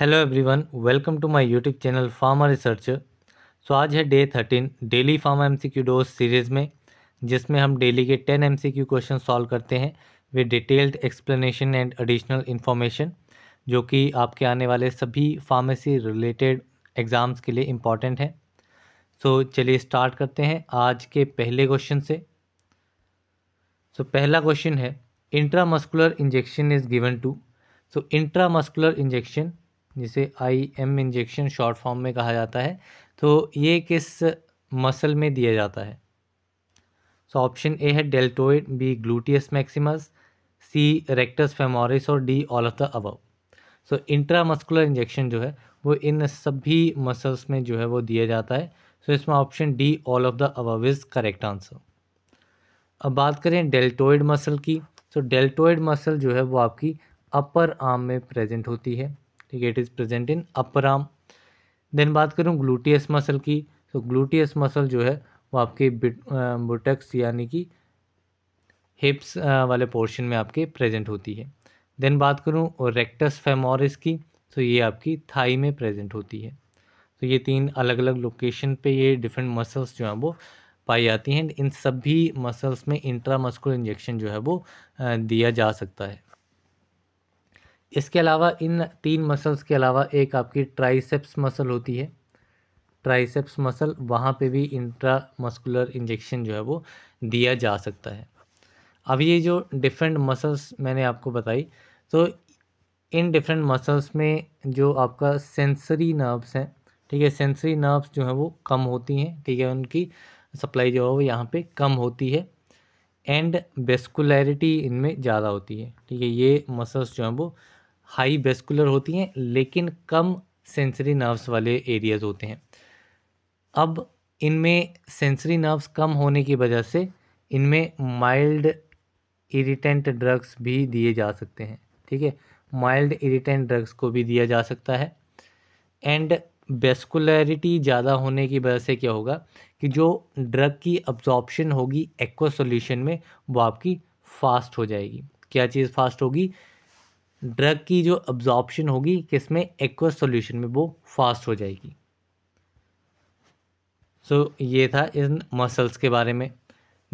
hello everyone welcome to my YouTube channel pharma research so आज है day thirteen daily pharma MCQ dose series में जिसमें हम daily के टेन एमसीक्यू क्वेश्चन सॉल्व करते हैं with detailed explanation and additional information जो कि आपके आने वाले सभी फार्मेसी रिलेटेड एग्ज़ाम्स के लिए इम्पॉर्टेंट हैं सो so, चलिए स्टार्ट करते हैं आज के पहले क्वेश्चन से सो so, पहला क्वेश्चन है intramuscular injection is given to so intramuscular injection जिसे I M injection short form में कहा जाता है तो ये किस मसल में दिया जाता है सो ऑप्शन ए है deltoid B gluteus maximus C rectus femoris और D all of the above so muscular injection जो है वो इन सभी मसल्स में जो है वो दिया जाता है सो so, इसमें option D all of the above is correct answer अब बात करें डेल्टोइड मसल की सो डेल्टोइड मसल जो है वो आपकी अपर आर्म में प्रेजेंट होती है ठीक है it is present in upper arm then बात करूँ ग्लूटियस मसल की तो ग्लूटियस मसल जो है वो आपके बुटक्स यानी कि हिप्स वाले पोर्शन में आपके प्रेजेंट होती है देन बात करूँ और रेक्टस फेमोरिस की तो ये आपकी थाई में प्रेजेंट होती है तो ये तीन अलग अलग लोकेशन पे ये डिफरेंट मसल्स जो हैं वो पाई जाती हैं इन सभी मसल्स में इंट्रामस्कुलर इंजेक्शन जो है वो दिया जा सकता है इसके अलावा इन तीन मसल्स के अलावा एक आपकी ट्राइसेप्स मसल होती है ट्राइसेप्स मसल वहाँ पे भी इंट्रा मस्कुलर इंजेक्शन जो है वो दिया जा सकता है अब ये जो डिफरेंट मसल्स मैंने आपको बताई तो इन डिफरेंट मसल्स में जो आपका सेंसरी नर्व्स हैं ठीक है सेंसरी नर्व्स जो है वो कम होती हैं ठीक है उनकी सप्लाई जो है वो यहाँ पे कम होती है एंड बेस्कुलरिटी इनमें ज़्यादा होती है ठीक है ये मसल्स जो हैं वो हाई वेस्कुलर होती हैं लेकिन कम सेंसरी नर्व्स वाले एरियाज होते हैं अब इनमें सेंसरी नर्व्स कम होने की वजह से इनमें माइल्ड इरिटेंट ड्रग्स भी दिए जा सकते हैं ठीक है माइल्ड इरिटेंट ड्रग्स को भी दिया जा सकता है एंड बेस्कुलरिटी ज़्यादा होने की वजह से क्या होगा कि जो ड्रग की अब्जॉर्प्शन होगी एक्वा सोल्यूशन में वो आपकी फास्ट हो जाएगी क्या चीज़ फास्ट होगी ड्रग की जो अब्जॉर्प्शन होगी किस में एक्वस सॉल्यूशन में वो फास्ट हो जाएगी सो so, ये था इन मसल्स के बारे में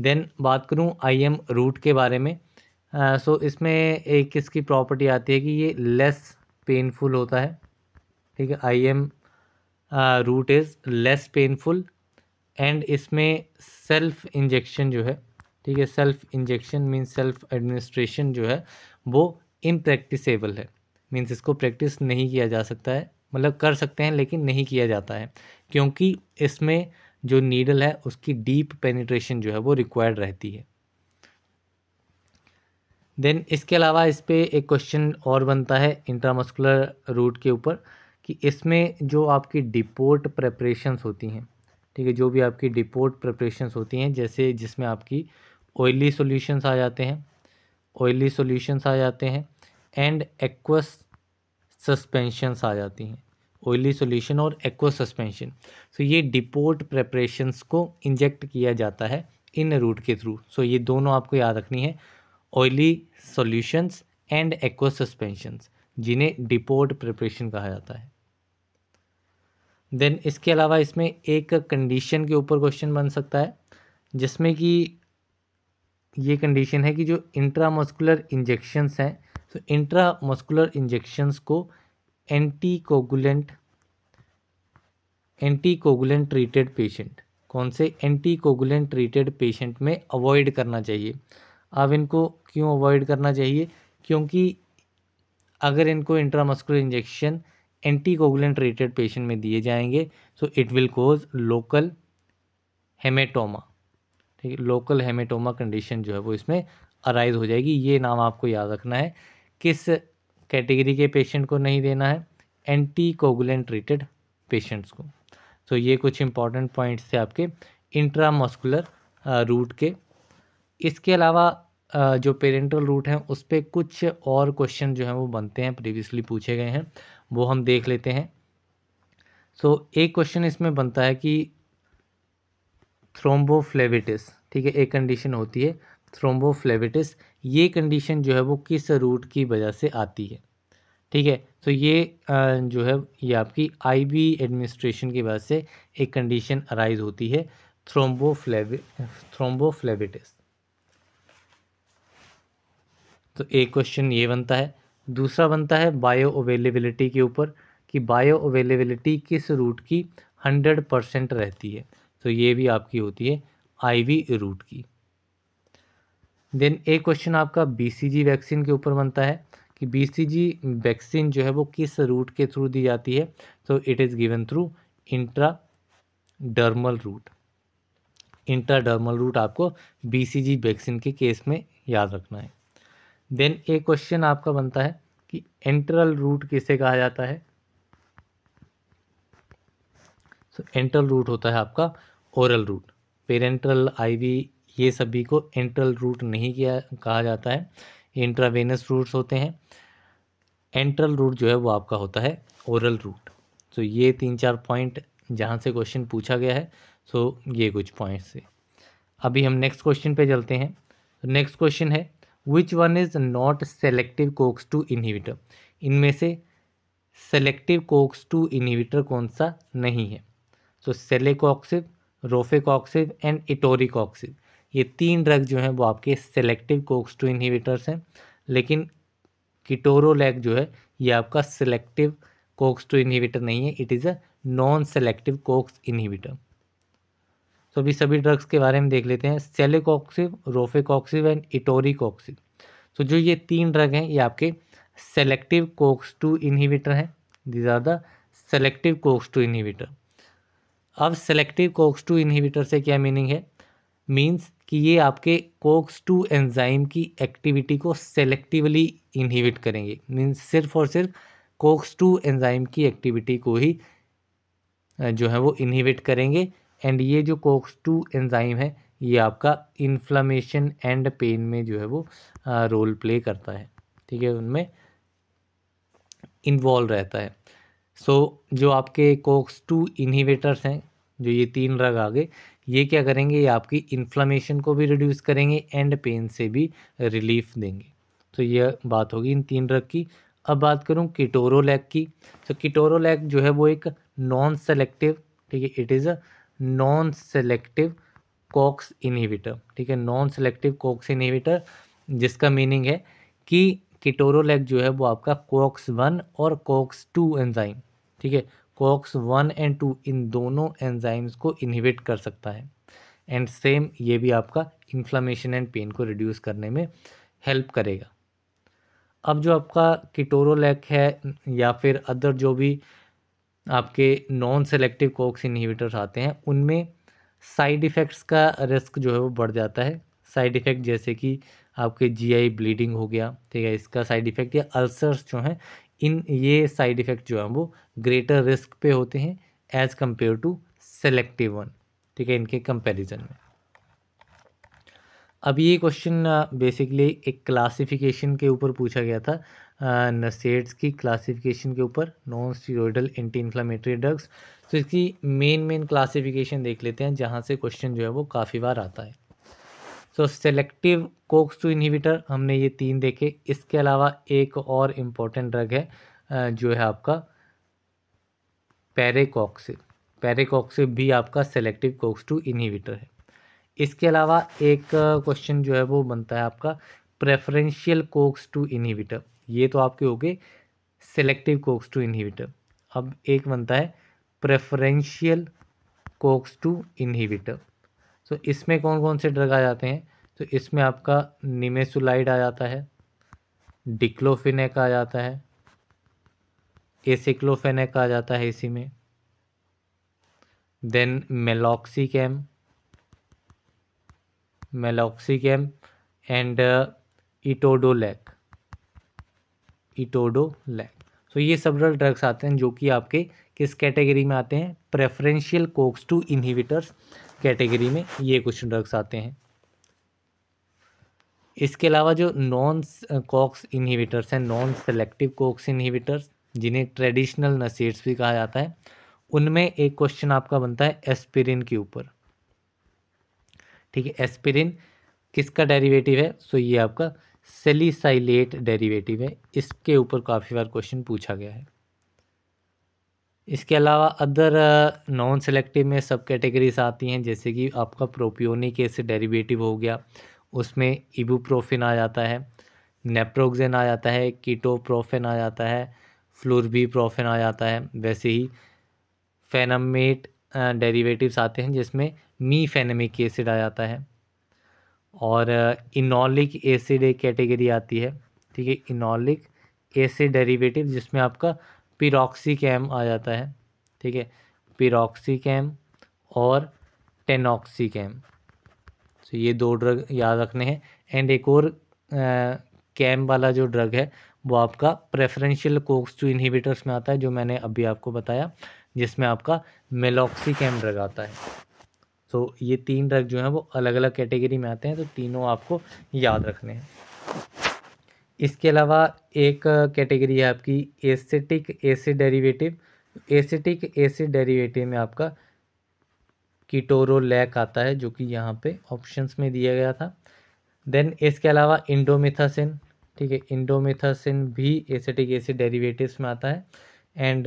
देन बात करूँ आई एम रूट के बारे में सो uh, so, इसमें एक इसकी प्रॉपर्टी आती है कि ये लेस पेनफुल होता है ठीक है I M route is less painful and इसमें सेल्फ इंजेक्शन जो है ठीक है self injection mean self administration जो है वो इम्प्रैक्टिसेबल है मीन्स इसको प्रैक्टिस नहीं किया जा सकता है मतलब कर सकते हैं लेकिन नहीं किया जाता है क्योंकि इसमें जो नीडल है उसकी डीप पेनिट्रेशन जो है वो रिक्वायर्ड रहती है देन इसके अलावा इस पर एक क्वेश्चन और बनता है इंट्रामस्कुलर रूट के ऊपर कि इसमें जो आपकी डिपोर्ट प्रेपरेशंस होती हैं ठीक है जो भी आपकी डिपोर्ट प्रेपरेशंस होती हैं जैसे जिसमें आपकी ऑयली सॉल्यूशंस आ जाते हैं ऑयली सॉल्यूशंस आ जाते हैं एंड एक्वस सस्पेंशंस आ जाती हैं ऑयली सॉल्यूशन और एक्वस सस्पेंशन सो ये डिपोर्ट प्रेपरेशंस को इंजेक्ट किया जाता है इन रूट के थ्रू सो ये दोनों आपको याद रखनी है oily solutions and aqueous suspensions जिन्हें डिपोर्ट प्रेपरेशन कहा जाता है देन इसके अलावा इसमें एक कंडीशन के ऊपर क्वेश्चन बन सकता है जिसमें कि ये कंडीशन है कि जो इंट्रामस्कुलर इंजेक्शन्स हैं तो इंट्रामस्कुलर इंजेक्शंस को एंटीकोगुलेंट एंटीकोगुलेंट ट्रीटेड पेशेंट कौन से एंटीकोगुलेंट ट्रीटेड पेशेंट में अवॉइड करना चाहिए अब इनको क्यों अवॉइड करना चाहिए क्योंकि अगर इनको intramuscular injection anticoagulant treated patient में दिए जाएंगे so it will cause local haematoma ठीक है लोकल हेमेटोमा कंडीशन जो है वो इसमें अराइज हो जाएगी ये नाम आपको याद रखना है किस कैटेगरी के पेशेंट को नहीं देना है एंटी कोगुलेंट ट्रीटेड पेशेंट्स को तो so, ये कुछ इंपॉर्टेंट पॉइंट्स थे आपके इंट्रामस्कुलर रूट के इसके अलावा जो पेरेंटल रूट हैं उस पर कुछ और क्वेश्चन जो हैं वो बनते हैं प्रीवियसली पूछे गए हैं वो हम देख लेते हैं सो so, एक क्वेश्चन इसमें बनता है कि थ्रोम्बोफ्लेविटिस ठीक है एक कंडीशन होती है थ्रोम्बोफ्लेविटिस ये कंडीशन जो है वो किस रूट की वजह से आती है ठीक है तो ये जो है ये आपकी आईबी एडमिनिस्ट्रेशन की वजह से एक कंडीशन अराइज होती है थ्रोम्बोफ्लेवि थ्रोम्बोफ्लेविटिस तो एक क्वेश्चन ये बनता है दूसरा बनता है बायो अवेलेबिलिटी के ऊपर कि बायो अवेलेबिलिटी किस रूट की हंड्रेड परसेंट रहती है तो ये भी आपकी होती है आईवी रूट की देन एक क्वेश्चन आपका बीसीजी वैक्सीन के ऊपर बनता है कि बीसीजी वैक्सीन जो है वो किस रूट के थ्रू दी जाती है तो it is given through intra dermal route intra dermal route आपको बीसीजी वैक्सीन के केस में याद रखना है देन एक क्वेश्चन आपका बनता है कि एंट्रल रूट किसे कहा जाता है सो एंट्रल रूट होता है आपका ओरल रूट पेरेंट्रल आईवी ये सभी को एंट्रल रूट नहीं किया कहा जाता है इंट्रावेनस रूट्स होते हैं एंट्रल रूट जो है वो आपका होता है ओरल रूट सो तो ये तीन चार पॉइंट जहाँ से क्वेश्चन पूछा गया है सो ये कुछ पॉइंट्स से अभी हम नेक्स्ट क्वेश्चन पे चलते हैं नेक्स्ट क्वेश्चन है which one is not selective COX two inhibitor इनमें से सेलेक्टिव कोक्स टू इनहिबिटर कौन सा नहीं है सो सेलेकॉक्सिव रोफेकॉक्सिव एंड इटोरिकॉक्सिव ये तीन ड्रग जो हैं वो आपके सेलेक्टिव कोक्स टू इनहिबिटर्स हैं लेकिन किटोरोलैक जो है ये आपका सेलेक्टिव कोक्स टू इनहिबिटर नहीं है it is a non selective COX inhibitor तो अभी सभी ड्रग्स के बारे में देख लेते हैं सेलेकॉक्सिव रोफेकॉक्सिव एंड इटोरिकॉक्सिव तो जो ये तीन ड्रग हैं ये आपके सेलेक्टिव कोक्स टू इनहिबिटर हैं these are the selective COX two inhibitor अब सेलेक्टिव कोक्स टू इनहिबिटर से क्या मीनिंग है मीन्स कि ये आपके कोक्स टू एंजाइम की एक्टिविटी को सेलेक्टिवली इनहिबिट करेंगे मीन्स सिर्फ और सिर्फ कोक्स टू एंजाइम की एक्टिविटी को ही जो है वो इनहिबिट करेंगे एंड ये जो कोक्स टू एंजाइम है ये आपका इन्फ्लामेशन एंड पेन में जो है वो रोल प्ले करता है ठीक है उनमें इन्वॉल्व रहता है सो so, जो आपके कोक्स टू इन्हीवेटर्स हैं जो ये तीन रग आ गए ये क्या करेंगे ये आपकी इन्फ्लामेशन को भी रिड्यूस करेंगे एंड पेन से भी रिलीफ देंगे तो यह बात होगी इन तीन ड्रग की अब बात करूँ किटोरोलैक की तो किटोरोलैक जो है वो एक नॉन सेलेक्टिव ठीक है it is a non selective COX inhibitor ठीक है नॉन सेलेक्टिव कॉक्स इनहिबिटर जिसका मीनिंग है कि किटोरोलैक जो है वो आपका कॉक्स वन और कॉक्स टू एंजाइम ठीक है कॉक्स वन एंड टू इन दोनों एंजाइम्स को इनहिबिट कर सकता है एंड सेम ये भी आपका इन्फ्लामेशन एंड पेन को रिड्यूस करने में हेल्प करेगा अब जो आपका किटोरोलैक है या फिर अदर जो भी आपके नॉन सेलेक्टिव कॉक्स इनहिबिटर्स आते हैं उनमें साइड इफ़ेक्ट्स का रिस्क जो है वो बढ़ जाता है साइड इफ़ेक्ट जैसे कि आपके जीआई ब्लीडिंग हो गया ठीक है इसका साइड इफ़ेक्ट या अल्सर्स जो हैं इन ये साइड इफ़ेक्ट जो है वो ग्रेटर रिस्क पे होते हैं as compared to selective one ठीक है इनके कंपैरिजन में अब ये क्वेश्चन बेसिकली एक क्लासिफिकेशन के ऊपर पूछा गया था नसेड्स की क्लासिफिकेशन के ऊपर non steroidal anti inflammatory drugs तो इसकी मेन मेन क्लासिफिकेशन देख लेते हैं जहाँ से क्वेश्चन जो है वो काफ़ी बार आता है so selective COX two inhibitor हमने ये तीन देखे इसके अलावा एक और इम्पोर्टेंट ड्रग है जो है आपका पैरेकॉक्सिप पैरेकॉक्सिप भी आपका सेलेक्टिव कोक्स टू इनहिबिटर है इसके अलावा एक क्वेश्चन जो है वो बनता है आपका प्रेफरेंशियल कोक्स टू इनहिबिटर ये तो आपके हो गए सेलेक्टिव कोक्स टू इनहिबिटर अब एक बनता है preferential COX two inhibitor so, इसमें कौन कौन से ड्रग आ जाते हैं तो इसमें आपका निमेसुलाइड आ जाता है डिक्लोफिनेक आ जाता है एसिक्लोफेनेक आ जाता है इसी में देन मेलॉक्सीकैम मेलॉक्सीकैम एंड इटोडोलैक इटोडोलैक सो ये सब ड्रग्स आते हैं जो कि आपके किस कैटेगरी में आते हैं preferential COX two inhibitors category में ये कुछ ड्रग्स आते हैं इसके अलावा जो नॉन कॉक्स इनहिबिटर्स हैं नॉन सेलेक्टिव कॉक्स इनहिबिटर्स जिन्हें ट्रेडिशनल नसीड्स भी कहा जाता है उनमें एक क्वेश्चन आपका बनता है एस्पिरिन के ऊपर ठीक है एस्पिरिन किसका डेरिवेटिव है सो ये आपका सेलिसाइलेट डेरिवेटिव है इसके ऊपर काफ़ी बार क्वेश्चन पूछा गया है इसके अलावा अदर नॉन सेलेक्टिव में सब कैटेगरीज आती हैं जैसे कि आपका प्रोपियोनिक एसिड डेरिवेटिव हो गया उसमें इबूप्रोफिन आ जाता है नेप्रोक्जेन आ जाता है कीटोप्रोफेन आ जाता है फ्लोरबीप्रोफेन आ जाता है वैसे ही फेनामेट डेरिवेटिव्स uh, आते हैं जिसमें मी फेनमिक एसिड आ जाता है और इनॉलिक uh, एसिड एक कैटेगरी आती है ठीक है इनॉलिक एसिड डेरिवेटिव जिसमें आपका कैम आ जाता है ठीक है कैम और कैम तो ये दो ड्रग याद रखने हैं एंड एक और कैम वाला जो ड्रग है वो आपका प्रेफरेंशियल कोक्स टू इनहिबिटर्स में आता है जो मैंने अभी आपको बताया जिसमें आपका कैम ड्रग आता है तो ये तीन ड्रग जो हैं वो अलग अलग कैटेगरी में आते हैं तो तीनों आपको याद रखने हैं इसके अलावा एक कैटेगरी है आपकी acetic acid derivative acetic acid derivative में आपका कीटोरोलैक आता है जो कि यहाँ पे ऑप्शंस में दिया गया था देन इसके अलावा इंडोमिथासिन ठीक है इंडोमिथासिन भी एसिटिक एसिड डेरिवेटिव्स में आता है एंड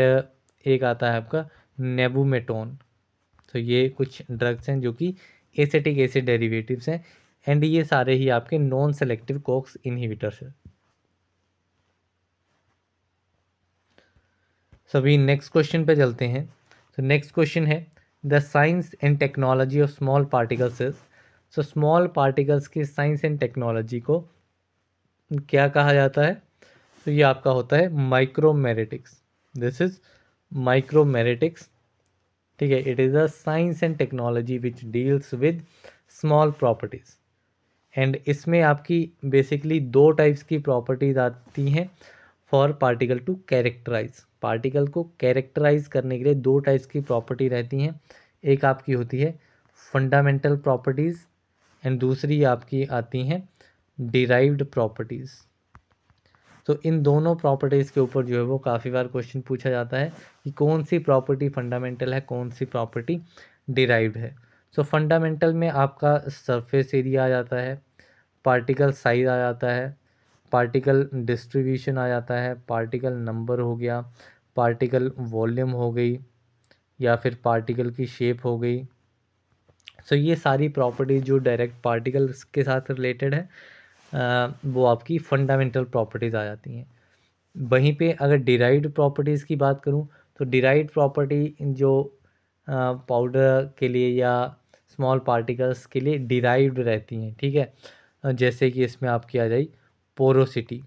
एक आता है आपका नेबूमेटोन तो ये कुछ ड्रग्स हैं जो कि एसिटिक एसिड डेरिवेटिव्स हैं एंड ये सारे ही आपके नॉन सेलेक्टिव कॉक्स इनहिबिटर्स हैं सभी नेक्स्ट क्वेश्चन पे चलते हैं तो नेक्स्ट क्वेश्चन है the science and technology of small particles is so small particles की साइंस एंड टेक्नोलॉजी को क्या कहा जाता है तो ये आपका होता है माइक्रोमेरेटिक्स दिस इज माइक्रोमेरेटिक्स ठीक है it is a science and technology which deals with small properties and इसमें आपकी बेसिकली दो टाइप्स की प्रॉपर्टीज़ आती हैं for particle to characterize particle को कैरेक्टराइज करने के लिए दो टाइप्स की प्रॉपर्टी रहती हैं एक आपकी होती है फंडामेंटल प्रॉपर्टीज़ एंड दूसरी आपकी आती हैं डिराइव्ड प्रॉपर्टीज़ तो इन दोनों प्रॉपर्टीज़ के ऊपर जो है वो काफ़ी बार क्वेश्चन पूछा जाता है कि कौन सी प्रॉपर्टी फंडामेंटल है कौन सी प्रॉपर्टी डिराइव्ड है सो तो so, फंडामेंटल में आपका सरफेस एरिया आ जाता है पार्टिकल साइज आ जाता है पार्टिकल डिस्ट्रीब्यूशन आ जाता है पार्टिकल नंबर हो गया पार्टिकल वॉल्यूम हो गई या फिर पार्टिकल की शेप हो गई सो so, ये सारी प्रॉपर्टीज़ जो डायरेक्ट पार्टिकल्स के साथ रिलेटेड है वो आपकी फंडामेंटल प्रॉपर्टीज़ आ जाती हैं वहीं पे अगर डिराइड प्रॉपर्टीज़ की बात करूँ तो डिराइड प्रॉपर्टी जो पाउडर के लिए या स्मॉल पार्टिकल्स के लिए डिराइव्ड रहती हैं ठीक है जैसे कि इसमें आपकी आ जाए पोरोसिटी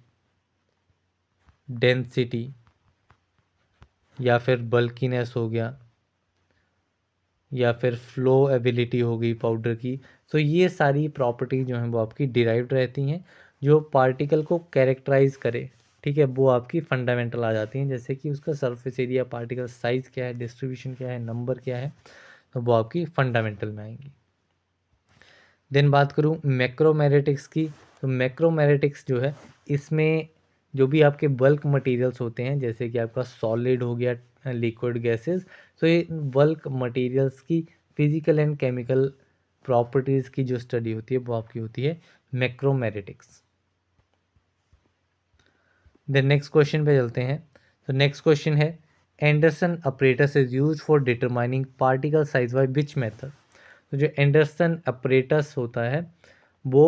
डेंसिटी या फिर बल्कीनेस हो गया या फिर फ्लो एबिलिटी हो गई पाउडर की सो ये सारी प्रॉपर्टी जो हैं वो आपकी डिराइव रहती हैं जो पार्टिकल को कैरेक्टराइज करे ठीक है वो आपकी फंडामेंटल आ जाती हैं जैसे कि उसका सरफेस एरिया पार्टिकल साइज़ क्या है डिस्ट्रीब्यूशन क्या है नंबर क्या है तो वो आपकी फंडामेंटल में आएंगी देन बात करूँ मैक्रोमेरेटिक्स की तो मैक्रोमेरेटिक्स जो है इसमें जो भी आपके बल्क मटेरियल्स होते हैं जैसे कि आपका सॉलिड हो गया लिक्विड गैसेस तो ये बल्क मटेरियल्स की फिजिकल एंड केमिकल प्रॉपर्टीज़ की जो स्टडी होती है वो आपकी होती है मैक्रोमेरेटिक्स देन नेक्स्ट क्वेश्चन पे चलते हैं तो नेक्स्ट क्वेश्चन है Anderson apparatus is use for determining particle size by which method तो जो एंडरसन अपरेटस होता है वो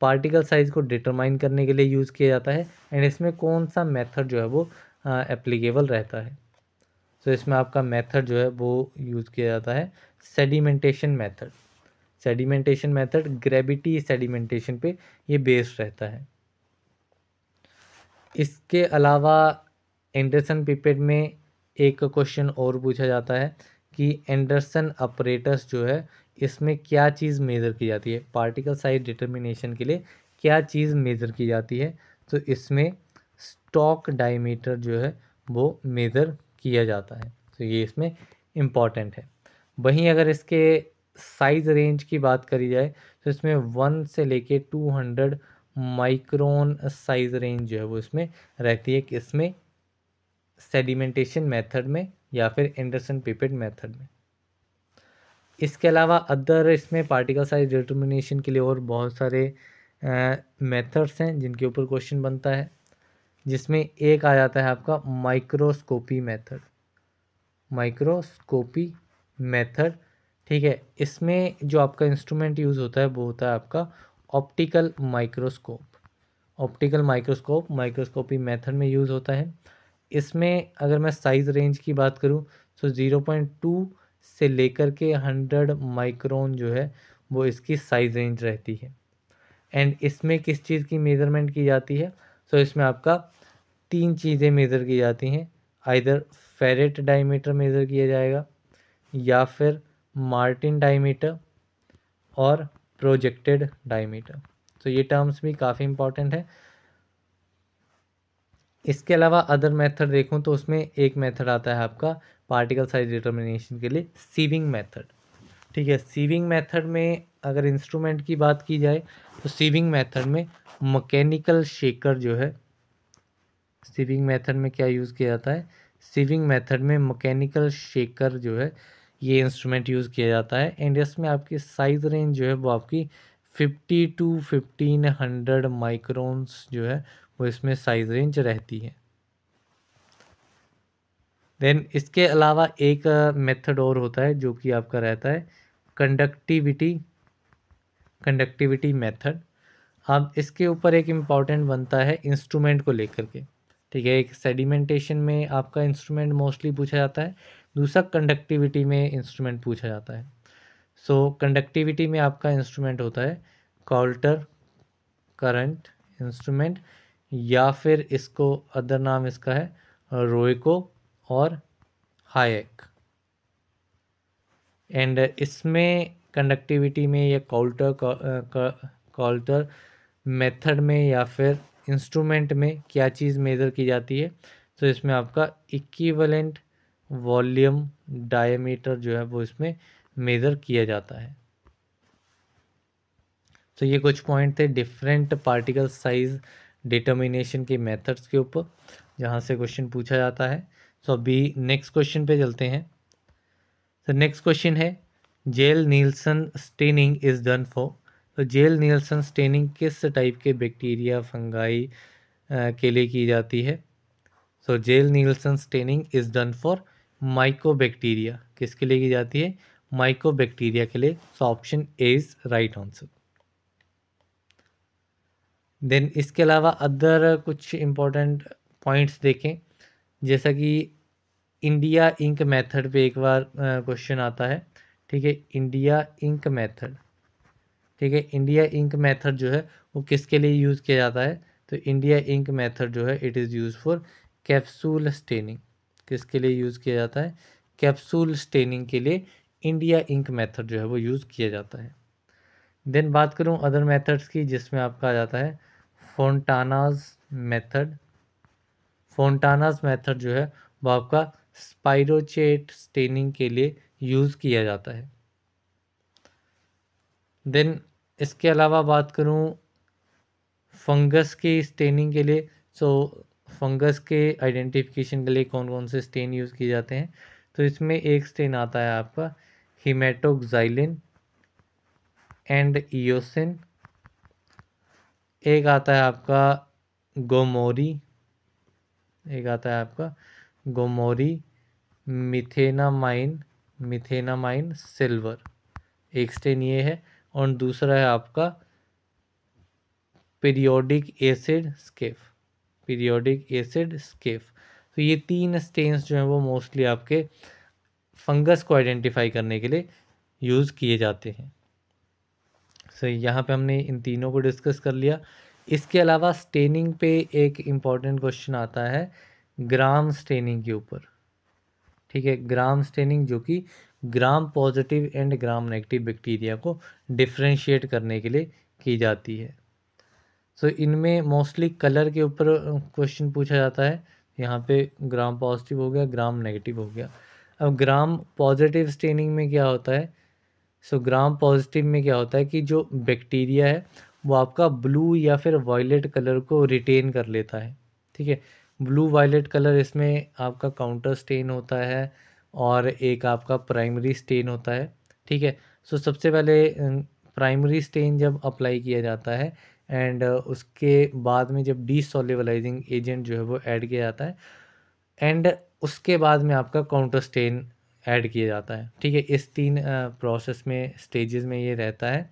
पार्टिकल साइज़ को डिटरमाइन करने के लिए यूज़ किया जाता है एंड इसमें कौन सा मेथड जो है वो एप्लीकेबल रहता है सो तो so, इसमें आपका मेथड जो है वो यूज़ किया जाता है sedimentation method sedimentation method gravity sedimentation पे ये बेस्ड रहता है इसके अलावा एंडरसन पीपेड में एक क्वेश्चन और पूछा जाता है कि एंडरसन ऑपरेटर्स जो है इसमें क्या चीज़ मेज़र की जाती है पार्टिकल साइज डिटर्मिनेशन के लिए क्या चीज़ मेज़र की जाती है तो इसमें स्टॉक डायमीटर जो है वो मेज़र किया जाता है तो ये इसमें इम्पॉर्टेंट है वहीं अगर इसके साइज़ रेंज की बात करी जाए तो इसमें वन से लेके two hundred micron size range जो है वो इसमें रहती है कि इसमें सेडिमेंटेशन मेथड में या फिर एंडरसन पिपेड मेथड में इसके अलावा अदर इसमें पार्टिकल साइज डिटर्मिनेशन के लिए और बहुत सारे मेथड्स हैं जिनके ऊपर क्वेश्चन बनता है जिसमें एक आ जाता है आपका माइक्रोस्कोपी मेथड माइक्रोस्कोपी मेथड ठीक है इसमें जो आपका इंस्ट्रूमेंट यूज़ होता है वो होता है आपका optical microscope optical microscope microscopy method में यूज़ होता है इसमें अगर मैं साइज़ रेंज की बात करूँ तो ज़ीरो पॉइंट टू से लेकर के हंड्रेड माइक्रोन जो है वो इसकी साइज रेंज रहती है एंड इसमें किस चीज़ की मेज़रमेंट की जाती है सो so, इसमें आपका तीन चीज़ें मेज़र की जाती हैं आइधर फेरेट डायमीटर मेज़र किया जाएगा या फिर मार्टिन डायमीटर और प्रोजेक्टेड डायमीटर तो ये टर्म्स भी काफ़ी इम्पॉर्टेंट है इसके अलावा अदर मेथड देखूँ तो उसमें एक मेथड आता है आपका पार्टिकल साइज डिटर्मिनेशन के लिए सीविंग मेथड ठीक है सीविंग मेथड में अगर इंस्ट्रूमेंट की बात की जाए तो सीविंग मेथड में मकैनिकल शेकर जो है सीविंग मेथड में क्या यूज़ किया जाता है सीविंग मेथड में मकैनिकल शेकर जो है ये इंस्ट्रूमेंट यूज़ किया जाता है एंड इसमें आपकी साइज़ रेंज जो है वो आपकी fifty to fifteen hundred microns जो है वो इसमें साइज़ रेंज रहती है देन इसके अलावा एक मेथड और होता है जो कि आपका रहता है कंडक्टिविटी कंडक्टिविटी मेथड अब इसके ऊपर एक इम्पॉर्टेंट बनता है इंस्ट्रूमेंट को लेकर के ठीक है एक सेडिमेंटेशन में आपका इंस्ट्रूमेंट मोस्टली पूछा जाता है दूसरा कंडक्टिविटी में इंस्ट्रूमेंट पूछा जाता है सो so, कंडक्टिविटी में आपका इंस्ट्रूमेंट होता है कॉल्टर करंट इंस्ट्रूमेंट या फिर इसको अदर नाम इसका है रोयको और हायक एंड इसमें कंडक्टिविटी में या काउल्टर काउल्टर मेथड में या फिर इंस्ट्रूमेंट में क्या चीज़ मेज़र की जाती है तो इसमें आपका इक्विवेलेंट वॉल्यूम डायमीटर जो है वो इसमें मेज़र किया जाता है तो ये कुछ पॉइंट थे डिफरेंट पार्टिकल साइज़ डिटर्मिनेशन के मेथड्स के ऊपर जहाँ से क्वेश्चन पूछा जाता है सो अभी नेक्स्ट क्वेश्चन पे चलते हैं तो नेक्स्ट क्वेश्चन है Ziehl Neelsen staining is done for तो जेल नीलसन स्टेनिंग किस टाइप के बैक्टीरिया फंगाई के लिए की जाती है so Ziehl Neelsen staining is done for myco bacteria किसके लिए की जाती है माइको बैक्टीरिया के लिए so option A is right answer then इसके अलावा अदर कुछ इम्पोर्टेंट पॉइंट्स देखें जैसा कि इंडिया इंक मेथड पे एक बार क्वेश्चन आता है ठीक है इंडिया इंक मेथड ठीक है इंडिया इंक मेथड जो है वो किसके लिए यूज़ किया जाता है तो इंडिया इंक मेथड जो है it is use for capsule staining किसके लिए यूज़ किया जाता है कैप्सूल स्टेनिंग के लिए इंडिया इंक मेथड जो है वो यूज़ किया जाता है देन बात करूँ अदर मेथड्स की जिसमें आपका आ जाता है फोनटानाज मेथड फोनटानाज मेथड जो है वो आपका स्पाइरोचेट स्टेनिंग के लिए यूज़ किया जाता है देन इसके अलावा बात करूँ फंगस की स्टेनिंग के लिए सो फंगस के आइडेंटिफिकेशन के लिए कौन कौन से स्टेन यूज़ किए जाते हैं तो इसमें एक स्टेन आता है आपका हिमेटोक्साइलिन एंड ईोसिन एक आता है आपका गोमोरी एक आता है आपका गोमोरी मिथेनामाइन मिथेनामाइन सिल्वर एक स्टेन ये है और दूसरा है आपका periodic acid Schiff periodic acid Schiff तो ये तीन स्टेन्स जो हैं वो मोस्टली आपके फंगस को आइडेंटिफाई करने के लिए यूज़ किए जाते हैं सो so, यहाँ पे हमने इन तीनों को डिस्कस कर लिया इसके अलावा स्टेनिंग पे एक इम्पॉर्टेंट क्वेश्चन आता है ग्राम स्टेनिंग के ऊपर ठीक है ग्राम स्टेनिंग जो कि Gram positive and Gram negative bacteria को डिफ्रेंशिएट करने के लिए की जाती है सो so, इनमें मोस्टली कलर के ऊपर क्वेश्चन पूछा जाता है यहाँ पे ग्राम पॉजिटिव हो गया ग्राम नेगेटिव हो गया अब ग्राम पॉजिटिव स्टेनिंग में क्या होता है सो so, ग्राम पॉजिटिव में क्या होता है कि जो बैक्टीरिया है वो आपका ब्लू या फिर वॉयलेट कलर को रिटेन कर लेता है ठीक है ब्लू वायलेट कलर इसमें आपका काउंटर स्टेन होता है और एक आपका प्राइमरी स्टेन होता है ठीक है सो सबसे पहले प्राइमरी स्टेन जब अप्लाई किया जाता है एंड उसके बाद में जब डी एजेंट जो है वो ऐड किया जाता है एंड उसके बाद में आपका काउंटर स्टेन ऐड किया जाता है ठीक है इस तीन प्रोसेस में स्टेजेस में ये रहता है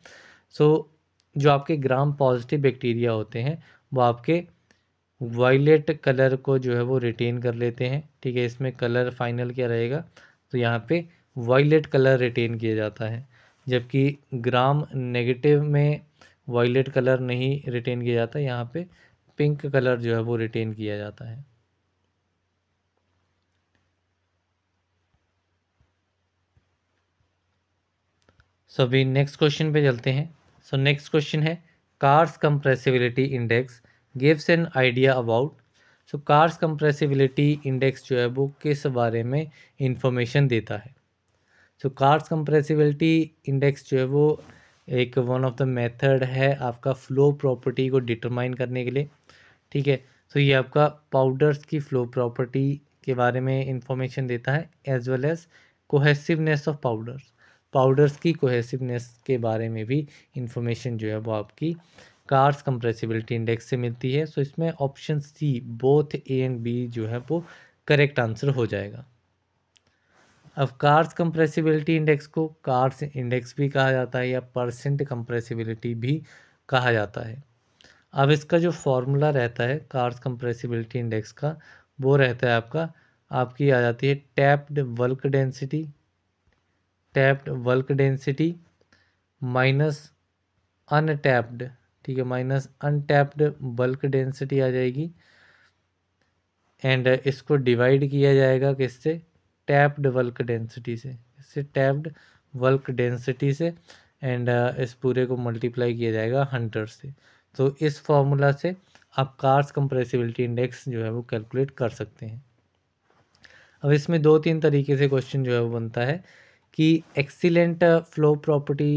सो so, जो आपके ग्राम पॉजिटिव बैक्टीरिया होते हैं वो आपके वायलेट कलर को जो है वो रिटेन कर लेते हैं ठीक है इसमें कलर फाइनल क्या रहेगा तो यहाँ पे वायलेट कलर रिटेन किया जाता है जबकि ग्राम नेगेटिव में वायलेट कलर नहीं रिटेन किया जाता यहाँ पे पिंक कलर जो है वो रिटेन किया जाता है सो अभी नेक्स्ट क्वेश्चन पे चलते हैं सो नेक्स्ट क्वेश्चन है Carr's compressibility index gives an idea about so Carr's compressibility index जो है वो किस बारे में इंफॉर्मेशन देता है सो कार्स कंप्रेसिबिलिटी इंडेक्स जो है वो एक वन ऑफ द मेथड है आपका फ्लो प्रॉपर्टी को डिटरमाइन करने के लिए ठीक है सो so, ये आपका पाउडर्स की फ्लो प्रॉपर्टी के बारे में इंफॉर्मेशन देता है as well as cohesiveness of powders powders की कोहेसिवनेस के बारे में भी इंफॉर्मेशन जो है वो आपकी कार्स कंप्रेसिबिलिटी इंडेक्स से मिलती है सो इसमें option C both A and B जो है वो करेक्ट आंसर हो जाएगा अब कार्स कंप्रेसिबिलिटी इंडेक्स को कार्स इंडेक्स भी कहा जाता है या परसेंट कंप्रेसिबिलिटी भी कहा जाता है अब इसका जो फॉर्मूला रहता है कार्स कंप्रेसिबिलिटी इंडेक्स का वो रहता है आपका आपकी आ जाती है tapped work density tapped work density minus untapped ठीक है माइनस अनटैप्ड बल्क डेंसिटी आ जाएगी एंड इसको डिवाइड किया जाएगा किससे टैप्ड बल्क डेंसिटी से इससे टैप्ड बल्क डेंसिटी से एंड इस पूरे को मल्टीप्लाई किया जाएगा हंटर से तो इस फॉर्मूला से आप कार्स कंप्रेसिबिलिटी इंडेक्स जो है वो कैलकुलेट कर सकते हैं अब इसमें दो तीन तरीके से क्वेश्चन जो है वो बनता है कि एक्सीलेंट फ्लो प्रॉपर्टी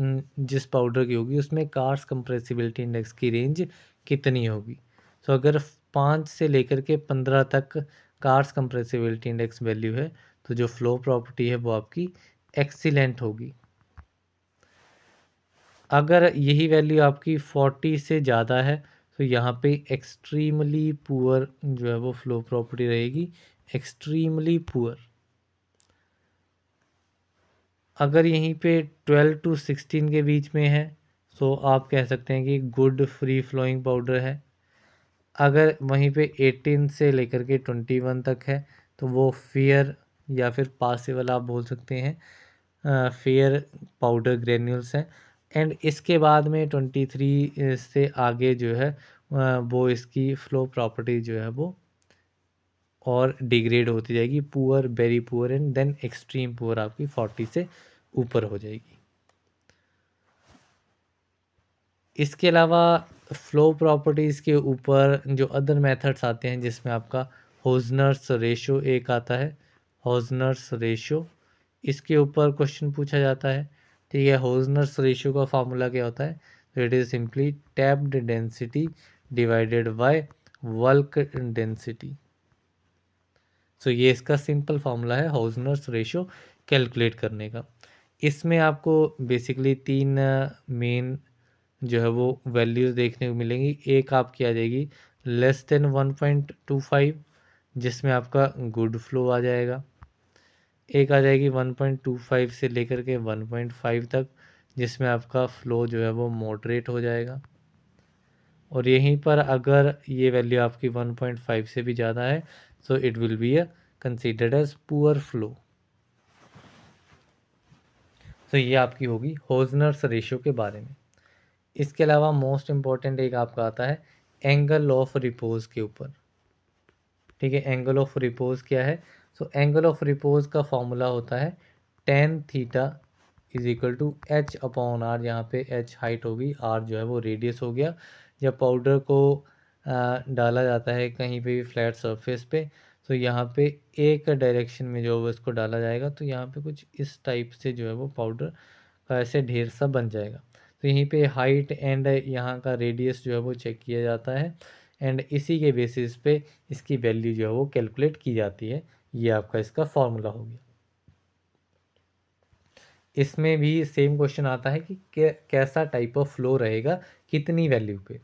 जिस पाउडर की होगी उसमें कार्स कंप्रेसिबिलिटी इंडेक्स की रेंज कितनी होगी सो तो अगर पाँच से लेकर के पंद्रह तक कार्स कंप्रेसिबिलिटी इंडेक्स वैल्यू है तो जो फ्लो प्रॉपर्टी है वो आपकी एक्सीलेंट होगी अगर यही वैल्यू आपकी फोर्टी से ज़्यादा है तो यहाँ पे एक्सट्रीमली पुअर जो है वो फ्लो प्रॉपर्टी रहेगी एक्सट्रीमली पुअर अगर यहीं पे ट्वेल्व टू सिक्सटीन के बीच में है तो आप कह सकते हैं कि गुड फ्री फ्लोइंग पाउडर है अगर वहीं पे एटीन से लेकर के ट्वेंटी वन तक है तो वो फेयर या फिर पासिबल आप बोल सकते हैं फेयर पाउडर ग्रेन्यूल्स हैं एंड इसके बाद में ट्वेंटी थ्री से आगे जो है वो इसकी फ़्लो प्रॉपर्टी जो है वो और डिग्रेड होती जाएगी poor very poor and then extreme poor आपकी फोर्टी से ऊपर हो जाएगी इसके अलावा फ्लो प्रॉपर्टीज़ के ऊपर जो अदर मेथड्स आते हैं जिसमें आपका होजनर्स रेशो एक आता है होजनर्स रेशो इसके ऊपर क्वेश्चन पूछा जाता है ठीक है होजनर्स रेशो का फार्मूला क्या होता है it is simply tapped density divided by work density so ये इसका सिंपल फार्मूला है हाउसनर्स रेशो कैलकुलेट करने का इसमें आपको बेसिकली तीन मेन जो है वो वैल्यूज़ देखने को मिलेंगी एक आपकी आ जाएगी less than one point two five जिसमें आपका गुड फ्लो आ जाएगा एक आ जाएगी वन पॉइंट टू फाइव से लेकर के वन पॉइंट फाइव तक जिसमें आपका फ़्लो जो है वो मॉडरेट हो जाएगा और यहीं पर अगर ये वैल्यू आपकी वन पॉइंट फाइव से भी ज़्यादा है so it will be a considered as poor flow so, ये आपकी होगी होजनर्स रेशियो के बारे में इसके अलावा मोस्ट इम्पॉर्टेंट एक आपका आता है एंगल ऑफ रिपोज के ऊपर ठीक है एंगल ऑफ रिपोज क्या है सो एंगल ऑफ रिपोज का फॉर्मूला होता है tan theta is equal to H upon R यहाँ पे एच हाइट होगी आर जो है वो रेडियस हो गया जब पाउडर को डाला जाता है कहीं पे भी फ्लैट सरफेस पे तो यहाँ पे एक डायरेक्शन में जो है इसको डाला जाएगा तो यहाँ पे कुछ इस टाइप से जो है वो पाउडर का ऐसे ढेर सा बन जाएगा तो यहीं पे हाइट एंड यहाँ का रेडियस जो है वो चेक किया जाता है एंड इसी के बेसिस पे इसकी वैल्यू जो है वो कैलकुलेट की जाती है ये आपका इसका फॉर्मूला हो गया इसमें भी सेम क्वेश्चन आता है कि कैसा टाइप ऑफ फ्लो रहेगा कितनी वैल्यू पे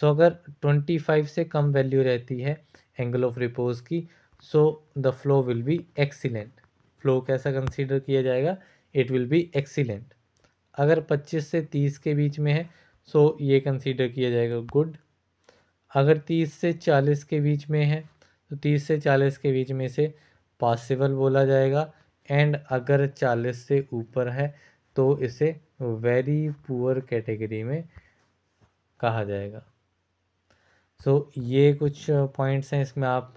सो अगर अगर 25 से कम वैल्यू रहती है एंगल ऑफ रिपोज की so the flow will be excellent flow कैसा कंसीडर किया जाएगा इट विल बी एक्सीलेंट अगर 25 से 30 के बीच में है सो so ये कंसीडर किया जाएगा गुड अगर 30 से 40 के बीच में है तो 30 से 40 के बीच में से पॉसिबल बोला जाएगा एंड अगर 40 से ऊपर है तो इसे वेरी पुअर कैटेगरी में कहा जाएगा सो so, ये कुछ पॉइंट्स हैं इसमें आप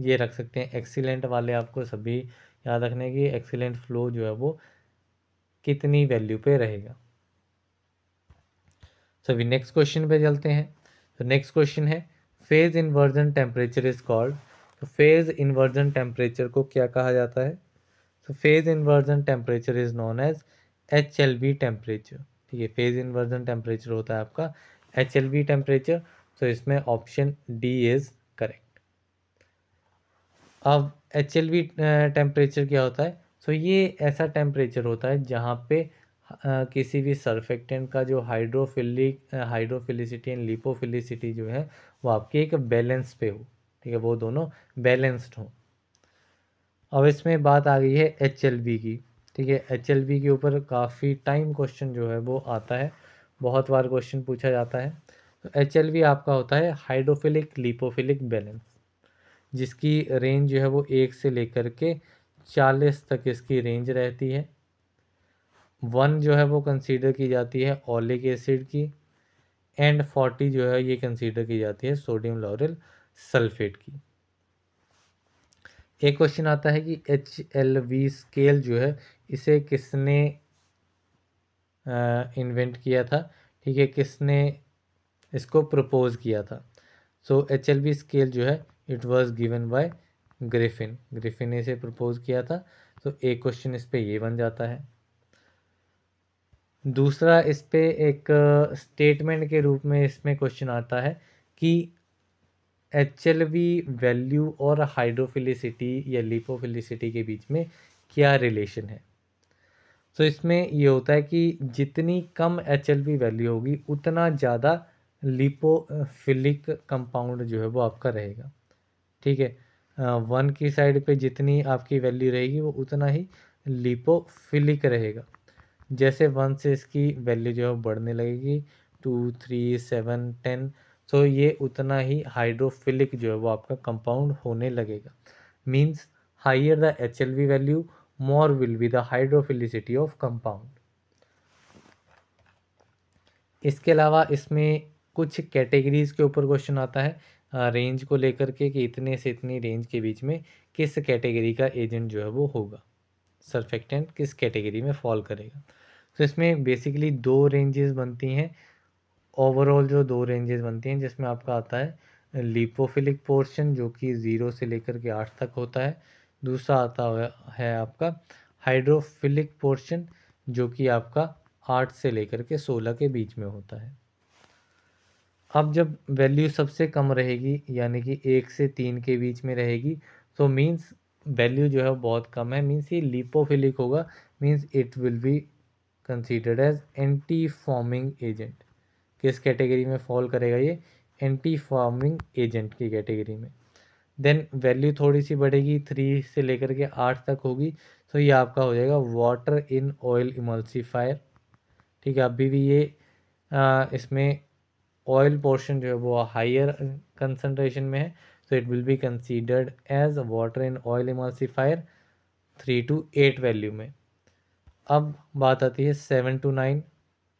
ये रख सकते हैं एक्सीलेंट वाले आपको सभी याद रखने की एक्सीलेंट फ्लो जो है वो कितनी वैल्यू पे रहेगा सो अभी नेक्स्ट क्वेश्चन पे चलते हैं तो नेक्स्ट क्वेश्चन है phase inversion temperature is called तो फेज इन्वर्जन टेम्परेचर को क्या कहा जाता है तो phase inversion temperature is known as H L B temperature ठीक है फेज इन्वर्जन टेम्परेचर होता है आपका H L B temperature so तो इसमें ऑप्शन डी इज़ करेक्ट अब एच एल वी टेम्परेचर क्या होता है सो so, ये ऐसा टेम्परेचर होता है जहाँ पे आ, किसी भी सर्फेक्टेंट का जो हाइड्रोफिलिक हाइड्रोफिलिसिटी एंड लिपोफिलिसिटी जो है वो आपकी एक बैलेंस पे हो ठीक है वो दोनों बैलेंस्ड हो अब इसमें बात आ गई है एच की ठीक है एच के ऊपर काफ़ी टाइम क्वेश्चन जो है वो आता है बहुत बार क्वेश्चन पूछा जाता है तो एच आपका होता है हाइड्रोफिलिक लिपोफिलिक बैलेंस जिसकी रेंज जो है वो एक से लेकर के चालीस तक इसकी रेंज रहती है वन जो है वो कंसीडर की जाती है ऑलिक एसिड की एंड फोर्टी जो है ये कंसीडर की जाती है सोडियम लॉरल सल्फेट की एक क्वेश्चन आता है कि एच एल वी स्केल जो है इसे किसने इन्वेंट किया था ठीक है किसने इसको प्रपोज किया था so H L B scale जो है it was given by Griffin Griffin ने इसे प्रपोज किया था तो एक क्वेश्चन इस पर ये बन जाता है दूसरा इस पर एक स्टेटमेंट uh, के रूप में इसमें क्वेश्चन आता है कि एच एल वी वैल्यू और हाइड्रोफिलिसिटी या लिपोफिलिसिटी के बीच में क्या रिलेशन है सो so इसमें ये होता है कि जितनी कम एच एल वी वैल्यू होगी उतना ज़्यादा लिपोफिलिक कंपाउंड जो है वो आपका रहेगा ठीक है वन की साइड पे जितनी आपकी वैल्यू रहेगी वो उतना ही लिपोफिलिक रहेगा जैसे वन से इसकी वैल्यू जो है बढ़ने लगेगी टू थ्री सेवन टेन तो ये उतना ही हाइड्रोफिलिक जो है वो आपका कंपाउंड होने लगेगा means higher the H L V value more will be the hydrophilicity of compound इसके अलावा इसमें कुछ कैटेगरीज़ के ऊपर क्वेश्चन आता है रेंज को लेकर के कि इतने से इतनी रेंज के बीच में किस कैटेगरी का एजेंट जो है वो होगा सरफेक्टेंट किस कैटेगरी में फॉल करेगा तो इसमें बेसिकली दो रेंजेस बनती हैं ओवरऑल जो दो रेंजेस बनती हैं जिसमें आपका आता है लिपोफिलिक पोर्शन जो कि ज़ीरो से लेकर के आठ तक होता है दूसरा आता है आपका हाइड्रोफिलिक पोर्शन जो कि आपका आठ से लेकर के सोलह के बीच में होता है अब जब वैल्यू सबसे कम रहेगी यानी कि एक से तीन के बीच में रहेगी तो मीन्स वैल्यू जो है बहुत कम है मीन्स ये लिपोफिलिक होगा means it will be considered as anti foaming agent किस कैटेगरी में फॉल करेगा ये एंटी फॉर्मिंग एजेंट की कैटेगरी में देन वैल्यू थोड़ी सी बढ़ेगी थ्री से लेकर के आठ तक होगी तो ये आपका हो जाएगा वाटर इन ऑयल इमल्सीफायर ठीक है अभी भी ये आ, इसमें ऑयल पोर्शन जो है वो हायर कंसनट्रेशन में है so it will be considered as water in oil emulsifier three to eight value में अब बात आती है सेवन टू नाइन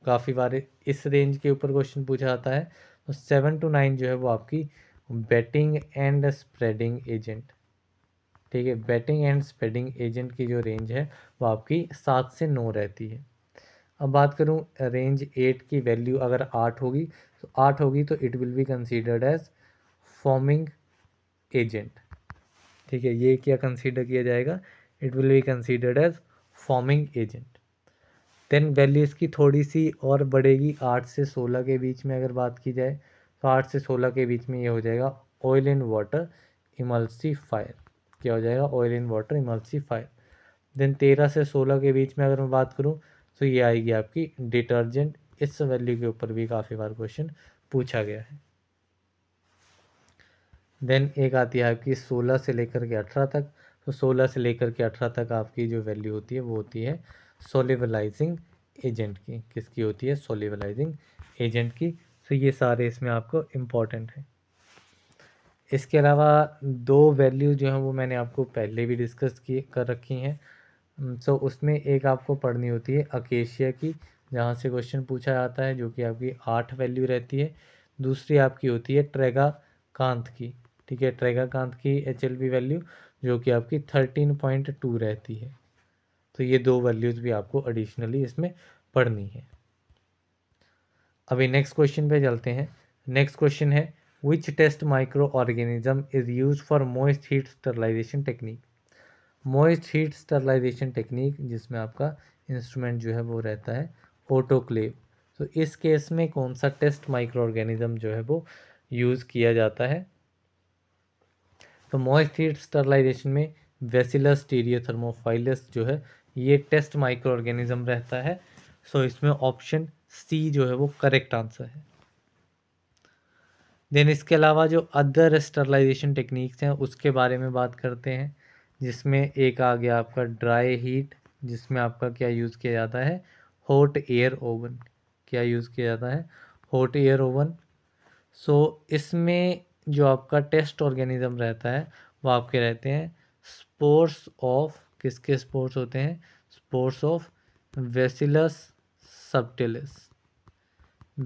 काफ़ी बार इस रेंज के ऊपर क्वेश्चन पूछा जाता है तो सेवन टू नाइन जो है वो आपकी बैटिंग एंड स्प्रेडिंग एजेंट ठीक है बैटिंग एंड स्प्रेडिंग एजेंट की जो रेंज है वो आपकी सात से नौ रहती है अब बात करूँ रेंज एट की वैल्यू अगर आठ होगी तो आठ होगी तो it will be considered as foaming agent ठीक है ये क्या कंसीडर किया जाएगा it will be considered as foaming agent then value इसकी थोड़ी सी और बढ़ेगी आठ से सोलह के बीच में अगर बात की जाए तो आठ से सोलह के बीच में ये हो जाएगा ऑयल एंड वाटर फायर क्या हो जाएगा oil and water fire then तेरह से सोलह के बीच में अगर मैं बात करूँ तो ये आएगी आपकी डिटर्जेंट इस वैल्यू के ऊपर भी काफ़ी बार क्वेश्चन पूछा गया है देन एक आती है आपकी सोलह से लेकर के अठारह तक तो सोलह से लेकर के अठारह तक आपकी जो वैल्यू होती है वो होती है सोलिवलाइजिंग एजेंट की किसकी होती है सोलिवलाइजिंग एजेंट की तो ये सारे इसमें आपको इम्पॉर्टेंट है इसके अलावा दो वैल्यू जो हैं वो मैंने आपको पहले भी डिस्कस किए कर रखी हैं सो हम्म, उसमें एक आपको पढ़नी होती है अकेशिया की जहाँ से क्वेश्चन पूछा जाता है जो कि आपकी आठ वैल्यू रहती है दूसरी आपकी होती है ट्रेगा कांत की ठीक है ट्रेगा कांत की एच वैल्यू जो कि आपकी थर्टीन पॉइंट टू रहती है तो ये दो वैल्यूज़ भी आपको एडिशनली इसमें पढ़नी है अभी नेक्स्ट क्वेश्चन पे चलते हैं नेक्स्ट क्वेश्चन है which test microorganism is use for moist heat sterilization technique moist heat sterilization technique जिसमें आपका इंस्ट्रूमेंट जो है वो रहता है ऑटोक्लेव तो इस केस में कौन सा टेस्ट माइक्रो ऑर्गेनिज्म जो है वो यूज़ किया जाता है तो मॉइस्ट हीट स्टरलाइजेशन में वेसिलस टीरियोथर्मोफाइलस जो है ये टेस्ट माइक्रो ऑर्गेनिज्म रहता है सो so, इसमें ऑप्शन सी जो है वो करेक्ट आंसर है देन इसके अलावा जो अदर स्टरलाइजेशन टेक्निक्स हैं उसके बारे में बात करते हैं जिसमें एक आ गया आपका ड्राई हीट जिसमें आपका क्या यूज़ किया जाता है हॉट एयर ओवन क्या यूज़ किया जाता है हॉट एयर ओवन सो इसमें जो आपका टेस्ट ऑर्गेनिज़म रहता है वो आपके रहते हैं स्पोर्स ऑफ किसके स्पोर्स होते हैं स्पोर्स ऑफ वेसिलस सप्टिलिस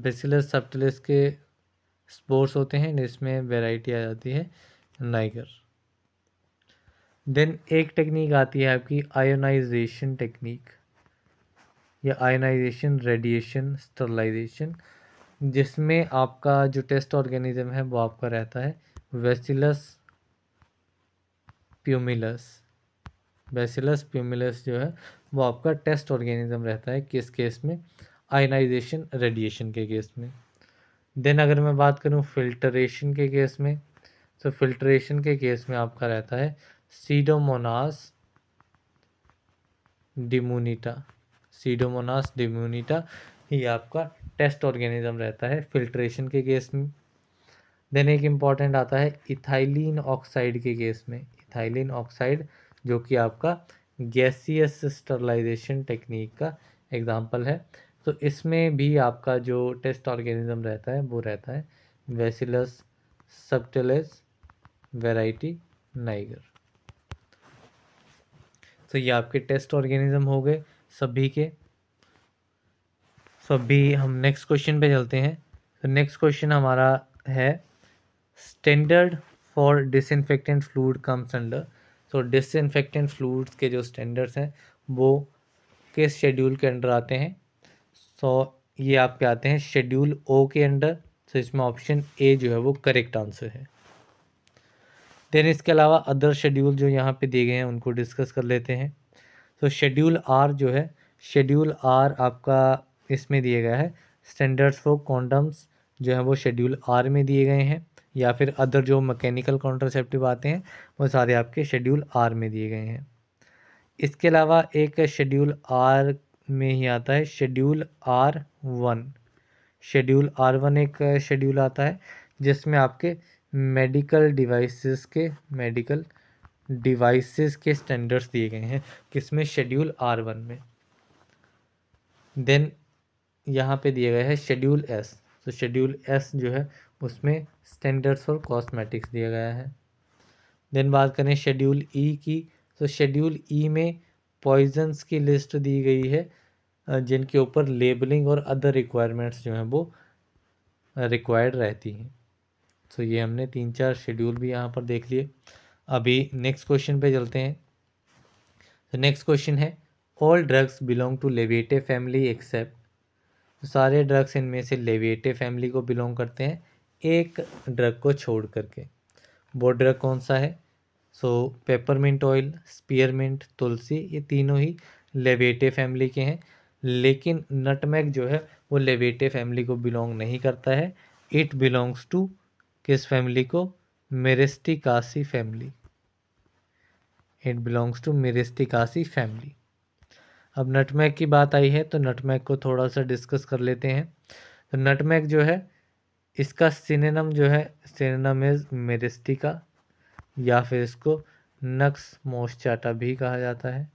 वेसिलस सप्टिलिस के स्पोर्स होते हैं जिसमें वेराइटी आ जाती है नाइगर देन एक टेक्निक आती है आपकी आयोनाइजेशन टेक्निक या आयोनाइजेशन रेडिएशन स्टरलाइजेशन जिसमें आपका जो टेस्ट ऑर्गेनिज्म है वो आपका रहता है वेसिलस प्यूमिलस वेसिलस प्यूमिलस जो है वो आपका टेस्ट ऑर्गेनिज्म रहता है किस केस में आयोनाइजेशन रेडिएशन के केस में देन अगर मैं बात करूँ फिल्ट्रेशन के केस में तो फिल्ट्रेशन के केस में आपका रहता है सीडोमोनास डिमोनीटा सीडोमोनास डिमोनीटा ये आपका टेस्ट ऑर्गेनिज्म रहता है फिल्ट्रेशन के केस में देन एक इम्पॉर्टेंट आता है इथाइलिन ऑक्साइड के केस में इथाइलिन ऑक्साइड जो कि आपका गैसियस स्टरलाइजेशन टेक्निक का एग्जाम्पल है तो इसमें भी आपका जो टेस्ट ऑर्गेनिज्म रहता है वो रहता है वेसिलस सबटेलस वेराइटी नाइगर तो ये आपके टेस्ट ऑर्गेनिज्म हो गए सभी के सो तो अभी हम नेक्स्ट क्वेश्चन पे चलते हैं तो नेक्स्ट क्वेश्चन हमारा है standard for disinfectant fluid comes under so disinfectant fluids के जो स्टैंडर्ड्स हैं वो किस शेड्यूल के अंडर आते हैं सो तो so, ये आपके आते हैं शेड्यूल ओ के अंडर सो so, इसमें ऑप्शन ए जो है वो करेक्ट आंसर है देन इसके अलावा अदर शेड्यूल जो यहाँ पे दिए गए हैं उनको डिस्कस कर लेते हैं तो शेड्यूल आर जो है शेड्यूल आर आपका इसमें दिया गया है स्टैंडर्ड्स फॉर कॉन्डम्स जो है वो शेड्यूल आर में दिए गए हैं या फिर अदर जो मैकेनिकल कॉन्ट्रासेप्टिव आते हैं वो सारे आपके शेड्यूल आर में दिए गए हैं इसके अलावा एक शेड्यूल आर में ही आता है schedule R one schedule R one एक शेड्यूल आता है जिसमें आपके मेडिकल डिवाइसेस के मेडिकल डिवाइसेस के स्टैंडर्ड्स दिए गए हैं किसमें शेड्यूल आर वन में देन यहाँ पे तो दिया गया है शेड्यूल एस तो शेड्यूल एस जो है उसमें स्टैंडर्ड्स फॉर कॉस्मेटिक्स दिया गया है देन बात करें शेड्यूल ई e की तो शेड्यूल ई e में पॉइजन्स की लिस्ट दी गई है जिनके ऊपर लेबलिंग और अदर रिक्वायरमेंट्स जो हैं वो रिक्वायर्ड रहती हैं सो तो ये हमने तीन चार शेड्यूल भी यहाँ पर देख लिए अभी नेक्स्ट क्वेश्चन पे चलते हैं तो नेक्स्ट क्वेश्चन है all drugs belong to leviate family except सारे ड्रग्स इनमें से लेविएटे फैमिली को बिलोंग करते हैं एक ड्रग को छोड़ करके वो ड्रग कौन सा है सो पेपरमिंट ऑयल स्पियरमिंट तुलसी ये तीनों ही लेविएटे फैमिली के हैं लेकिन नटमैग जो है वो लेविएटे फैमिली को बिलोंग नहीं करता है इट बिलोंग्स टू किस फैमिली को myristicaceae family it belongs to myristicaceae family अब नटमैक की बात आई है तो नटमैक को थोड़ा सा डिस्कस कर लेते हैं तो नटमैक जो है इसका सिनेनम जो है सिनेनम इज़ मेरिस्टिका या फिर इसको नक्स मोस्चाटा भी कहा जाता है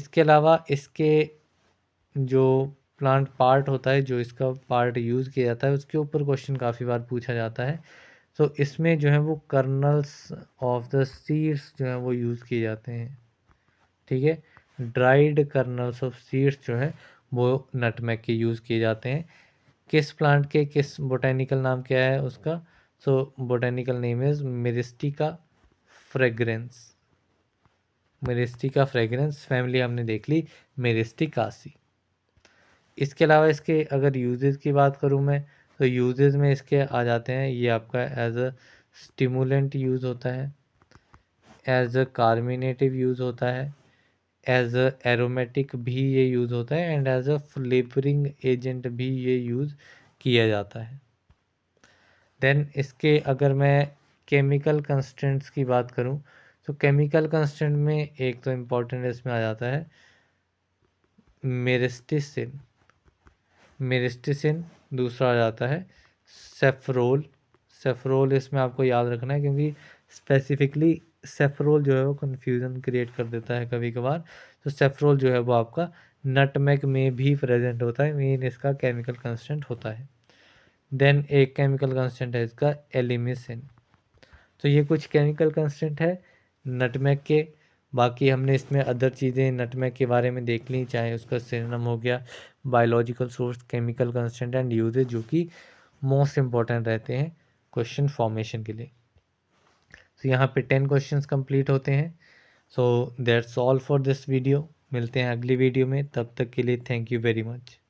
इसके अलावा इसके जो प्लांट पार्ट होता है जो इसका पार्ट यूज़ किया जाता है उसके ऊपर क्वेश्चन काफ़ी बार पूछा जाता है सो so, इसमें जो है वो कर्नल्स ऑफ द सीड्स जो है वो यूज़ किए जाते हैं ठीक है ड्राइड कर्नल्स ऑफ सीड्स जो है वो नटमैक के यूज़ किए जाते हैं किस प्लांट के किस बोटेनिकल नाम क्या है उसका so botanical name is myristica fragrans myristica fragrans family हमने देख ली मेरिस्टिकासी इसके अलावा इसके अगर यूजेज़ की बात करूँ मैं तो यूजेज़ में इसके आ जाते हैं ये आपका एज अ स्टिमुलेंट यूज़ होता है एज अ कार्मिनेटिव यूज़ होता है एज अ एरोमेटिक भी ये यूज़ होता है and as a flavouring agent भी ये यूज़ किया जाता है देन इसके अगर मैं केमिकल कंस्टेंट्स की बात करूँ तो केमिकल कंस्टेंट में एक तो इम्पोर्टेंट इसमें आ जाता है मेरेस्टिसिन मेरिस्टिसिन दूसरा आ जाता है सेफरोल सेफ्रोल इसमें आपको याद रखना है क्योंकि स्पेसिफिकली सेफ्रोल जो है वो कन्फ्यूज़न क्रिएट कर देता है कभी कभार तो सेफ्रोल जो है वो आपका नटमैक में भी प्रेजेंट होता है मेन इसका केमिकल कंस्टेंट होता है देन एक केमिकल कंस्टेंट है इसका एलिमिसिन तो ये कुछ केमिकल कंस्टेंट है नटमैक के बाकी हमने इसमें अदर चीज़ें नटमे के बारे में देख ली चाहे उसका सिरनम हो गया biological source chemical constant and uses जो कि मोस्ट इम्पॉर्टेंट रहते हैं क्वेश्चन फॉर्मेशन के लिए सो so, यहाँ पे टेन क्वेश्चन कम्प्लीट होते हैं so that's all for this video मिलते हैं अगली वीडियो में तब तक के लिए थैंक यू वेरी मच